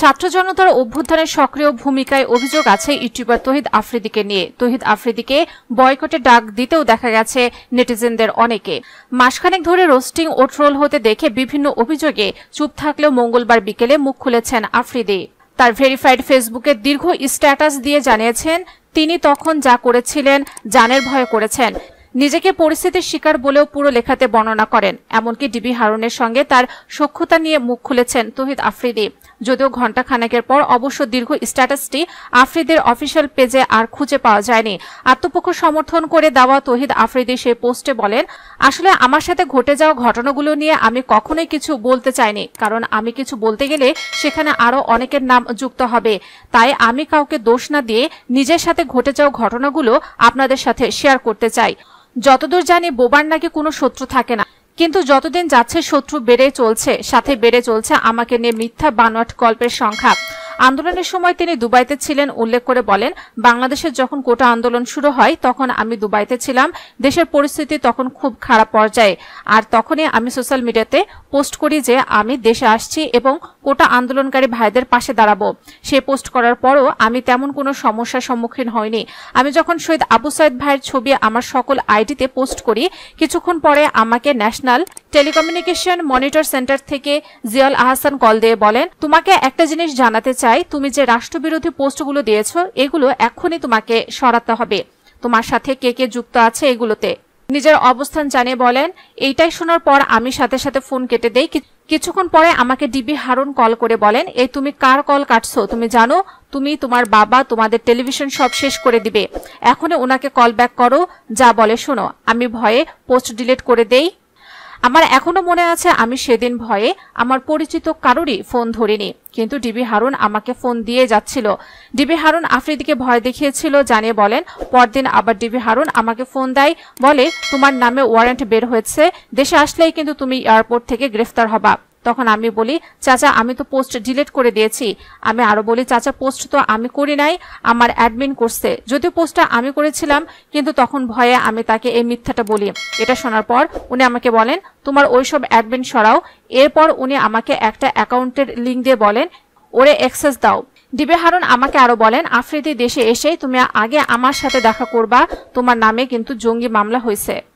ছাত্র জনতার অভ্যুত্থানে সক্রিয় ভূমিকায় অভিযোগ আছে ইউটিউবার তহিদ আফ্রিদিকে নিয়ে তহিদ আফ্রিদিকে বয়কটে ডাক দিতেও দেখা গেছে নেটিজেনদের অনেকে মাসখানেক ধরে রোস্টিং ও ট্রোল হতে দেখে বিভিন্ন অভিযোগে চুপ থাকলেও মঙ্গলবার বিকেলে মুখ খুলেছেন আফ্রিদি তার ভেরিফাইড ফেসবুকে দীর্ঘ স্ট্যাটাস দিয়ে জানিয়েছেন তিনি তখন যা করেছিলেন জানের ভয় করেছেন নিজেকে পরিস্থিতির শিকার বলেও পুরো লেখাতে বর্ণনা করেন এমনকি ডিবি হারুনের সঙ্গে তার সক্ষতা নিয়ে মুখ খুলেছেন তহিদ আফ্রিদি যদিও ঘণ্টা খানেকের পর অবশ্য দীর্ঘ স্ট্যাটাসটি আফ্রিদের অফিসিয়াল পেজে আর খুঁজে পাওয়া যায়নি আত্মপক্ষ সমর্থন করে দেওয়া তহিদ আফ্রিদি সেই পোস্টে বলেন আসলে আমার সাথে ঘটে যাওয়া ঘটনাগুলো নিয়ে আমি কখনোই কিছু বলতে চাইনি কারণ আমি কিছু বলতে গেলে সেখানে আরও অনেকের নাম যুক্ত হবে তাই আমি কাউকে দোষ না দিয়ে নিজের সাথে ঘটে যাওয়া ঘটনাগুলো আপনাদের সাথে শেয়ার করতে চাই যতদূর জানি বোবার নাকি কোনো শত্রু থাকে না কিন্তু যতদিন যাচ্ছে শত্রু বেড়ে চলছে সাথে বেড়ে চলছে আমাকে নিয়ে মিথ্যা বানোয়াট গল্পের সংখ্যা আন্দোলনের সময় তিনি দুবাইতে ছিলেন উল্লেখ করে বলেন বাংলাদেশের যখন কোটা আন্দোলন শুরু হয় তখন আমি দুবাইতে ছিলাম দেশের পরিস্থিতি তখন খুব খারাপ পর্যায়ে আর তখনই আমি সোশ্যাল মিডিয়াতে পোস্ট করি যে আমি দেশে আসছি এবং কোটা আন্দোলনকারী ভাইদের পাশে দাঁড়াবো সে পোস্ট করার পরও আমি তেমন কোনো সমস্যার সম্মুখীন হয়নি আমি যখন শহীদ আবু সাইদ ভাইয়ের ছবি আমার সকল আইডিতে পোস্ট করি কিছুক্ষণ পরে আমাকে ন্যাশনাল টেলিকমিউনিকেশন মনিটর সেন্টার থেকে জিয়াল আহসান কল দিয়ে বলেন তোমাকে একটা জিনিস জানাতে চাই তুমি যে রাষ্ট্রবিরোধী পোস্টগুলো দিয়েছ এগুলো এখনই তোমাকে সরাতে হবে তোমার সাথে কে কে যুক্ত আছে এগুলোতে নিজের অবস্থান জানিয়ে বলেন এইটাই শোনার পর আমি সাথে সাথে ফোন কেটে দেই কিছুক্ষণ পরে আমাকে ডিবি হারুন কল করে বলেন এই তুমি কার কল কাটছো তুমি জানো তুমি তোমার বাবা তোমাদের টেলিভিশন সব শেষ করে দিবে এখনই ওনাকে কল ব্যাক করো যা বলে শোনো আমি ভয়ে পোস্ট ডিলিট করে দেই আমার এখনো মনে আছে আমি সেদিন ভয়ে আমার পরিচিত কারোরই ফোন ধরিনি কিন্তু ডিবি হারুন আমাকে ফোন দিয়ে যাচ্ছিল ডিবি হারুন আফ্রিদিকে ভয় দেখিয়েছিল জানিয়ে বলেন পরদিন আবার ডিবি হারুন আমাকে ফোন দেয় বলে তোমার নামে ওয়ারেন্ট বের হয়েছে দেশে আসলেই কিন্তু তুমি এয়ারপোর্ট থেকে গ্রেফতার হবা তখন আমি বলি চাচা আমি তো পোস্ট ডিলিট করে দিয়েছি আমি আরো বলি চাচা পোস্ট তো আমি করি নাই আমার অ্যাডমিন করছে যদিও পোস্টটা আমি করেছিলাম কিন্তু তখন ভয়ে আমি তাকে এই মিথ্যাটা বলি এটা শোনার পর উনি আমাকে বলেন তোমার ওইসব অ্যাডমিন সরাও এরপর উনি আমাকে একটা অ্যাকাউন্টের লিঙ্ক দিয়ে বলেন ওরে অ্যাক্সেস দাও ডিবে হারুন আমাকে আরো বলেন আফ্রিদি দেশে এসেই তুমি আগে আমার সাথে দেখা করবা তোমার নামে কিন্তু জঙ্গি মামলা হয়েছে